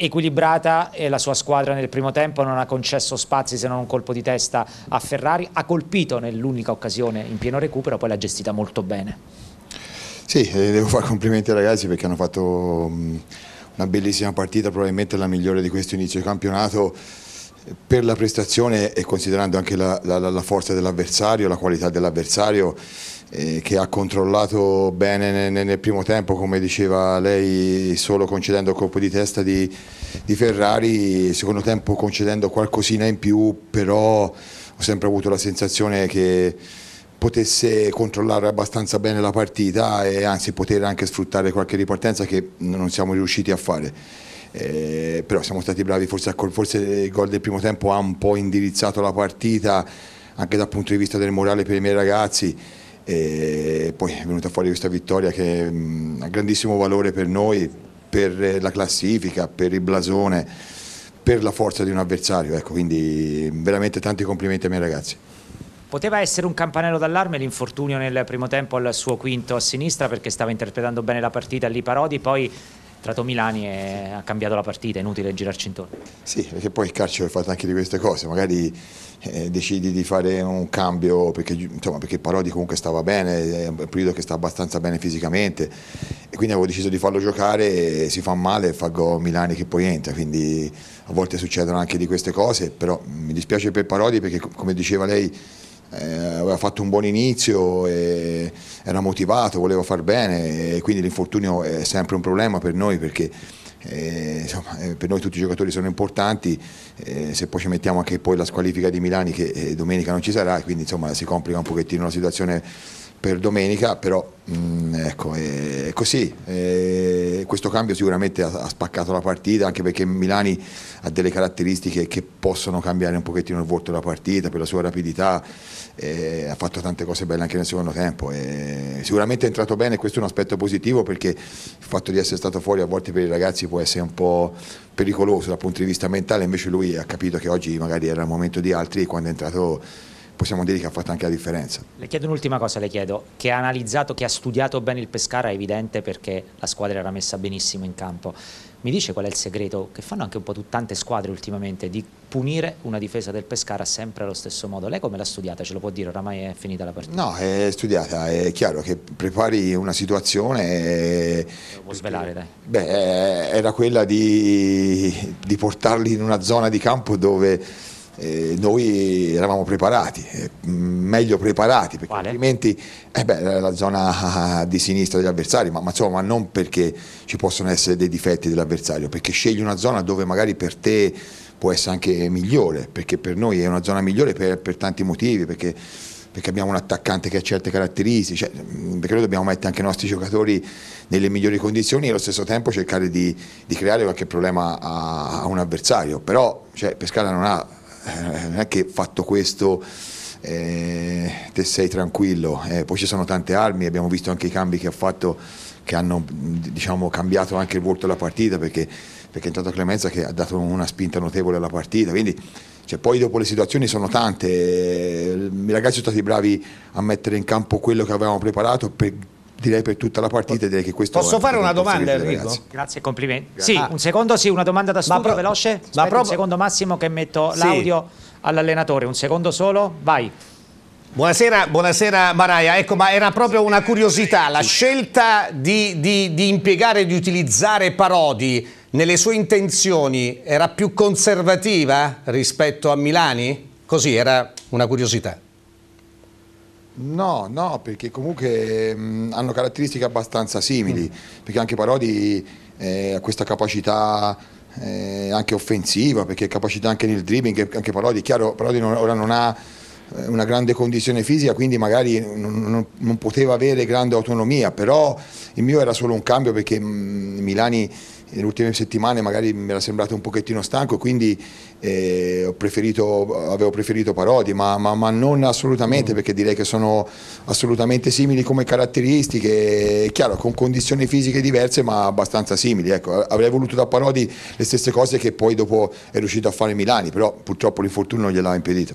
equilibrata e la sua squadra nel primo tempo non ha concesso spazi se non un colpo di testa a Ferrari, ha colpito nell'unica occasione in pieno recupero, poi l'ha gestita molto bene. Sì, eh, devo fare complimenti ai ragazzi perché hanno fatto una bellissima partita, probabilmente la migliore di questo inizio di campionato per la prestazione e considerando anche la, la, la forza dell'avversario, la qualità dell'avversario eh, che ha controllato bene nel, nel, primo tempo, come diceva lei, solo concedendo il colpo di testa di, di Ferrari, secondo tempo concedendo qualcosina in più, però ho sempre avuto la sensazione che potesse controllare abbastanza bene la partita e anzi poter anche sfruttare qualche ripartenza che non siamo riusciti a fare. Eh, però siamo stati bravi, forse, forse il gol del primo tempo ha un po' indirizzato la partita anche dal punto di vista del morale per i miei ragazzi e poi è venuta fuori questa vittoria che ha grandissimo valore per noi, per eh, la classifica, per il blasone, per la forza di un avversario, ecco, quindi veramente tanti complimenti ai miei ragazzi. Poteva essere un campanello d'allarme l'infortunio nel primo tempo al suo quinto a sinistra perché stava interpretando bene la partita lì Parodi, poi entrato Milani e ha cambiato la partita, è inutile girarci intorno. Sì, perché poi il calcio è fatto anche di queste cose, magari eh, decidi di fare un cambio perché, insomma, perché Parodi comunque stava bene, è un periodo che sta abbastanza bene fisicamente e quindi avevo deciso di farlo giocare, si fa male, fa gol Milani che poi entra, quindi a volte succedono anche di queste cose, però mm, mi dispiace per Parodi perché come diceva lei eh, aveva fatto un buon inizio, era motivato, voleva far bene e quindi l'infortunio è sempre un problema per noi perché eh, insomma, eh, per noi tutti i giocatori sono importanti, eh, se poi ci mettiamo anche poi la squalifica di Milani che eh, domenica non ci sarà, quindi insomma si complica un pochettino la situazione per domenica, però mh, mm, ecco, è così, questo cambio sicuramente ha, ha, spaccato la partita, anche perché Milani ha delle caratteristiche che possono cambiare un pochettino il volto della partita per la sua rapidità, eh, ha fatto tante cose belle anche nel secondo tempo. Eh, sicuramente è entrato bene, questo è un aspetto positivo perché il fatto di essere stato fuori a volte per i ragazzi può essere un po' pericoloso dal punto di vista mentale, invece lui ha capito che oggi magari era il momento di altri e quando è entrato possiamo dire che ha fatto anche la differenza. Le chiedo un'ultima cosa, le chiedo, che ha analizzato, che ha studiato bene il Pescara è evidente perché la squadra era messa benissimo in campo. Mi dice qual è il segreto che fanno anche un po' tante squadre ultimamente di punire una difesa del Pescara sempre allo stesso modo? Lei come l'ha studiata? Ce lo può dire? Oramai è finita la partita. No, è studiata, è chiaro che prepari una situazione... Lo può svelare, dai. Beh, era quella di, di portarli in una zona di campo dove eh, noi eravamo preparati, eh, meglio preparati, perché Quale? altrimenti eh beh, la zona di sinistra degli avversari, ma, ma, insomma non perché ci possono essere dei difetti dell'avversario, perché scegli una zona dove magari per te può essere anche migliore, perché per noi è una zona migliore per, per tanti motivi, perché, perché, abbiamo un attaccante che ha certe caratteristiche, cioè, mm, perché noi dobbiamo mettere anche i nostri giocatori nelle migliori condizioni e allo stesso tempo cercare di, di creare qualche problema a, a un avversario, però cioè, Pescara non ha eh, non è che fatto questo eh, te sei tranquillo, eh, poi ci sono tante armi, abbiamo visto anche i cambi che ha fatto che hanno diciamo, cambiato anche il volto della partita perché, perché è entrata Clemenza che ha dato una spinta notevole alla partita, quindi cioè, poi dopo le situazioni sono tante, eh, i ragazzi sono stati bravi a mettere in campo quello che avevamo preparato per direi per tutta la partita direi che questo posso fare una domanda Enrico? Ragazzi. grazie complimenti grazie. sì ah. un secondo sì una domanda da studio veloce Aspetta, ma proprio... un secondo massimo che metto sì. l'audio all'allenatore un secondo solo vai Buonasera, buonasera Maraia, ecco ma era proprio una curiosità, la scelta di, di, di impiegare, di utilizzare Parodi nelle sue intenzioni era più conservativa rispetto a Milani? Così era una curiosità. No, no, perché comunque mh, mm, hanno caratteristiche abbastanza simili, mm. perché anche Parodi eh, ha questa capacità eh, anche offensiva, perché ha capacità anche nel dribbling, anche Parodi, chiaro, Parodi non, ora non ha eh, una grande condizione fisica, quindi magari non, non, non poteva avere grande autonomia, però il mio era solo un cambio perché mh, mm, Milani nelle ultime settimane magari mi era sembrato un pochettino stanco, quindi eh, preferito, avevo preferito Parodi, ma, ma, ma non assolutamente, mm. perché direi che sono assolutamente simili come caratteristiche, chiaro, con condizioni fisiche diverse, ma abbastanza simili. Ecco, avrei voluto da Parodi le stesse cose che poi dopo è riuscito a fare Milani, però purtroppo l'infortunio gliel'ha impedito.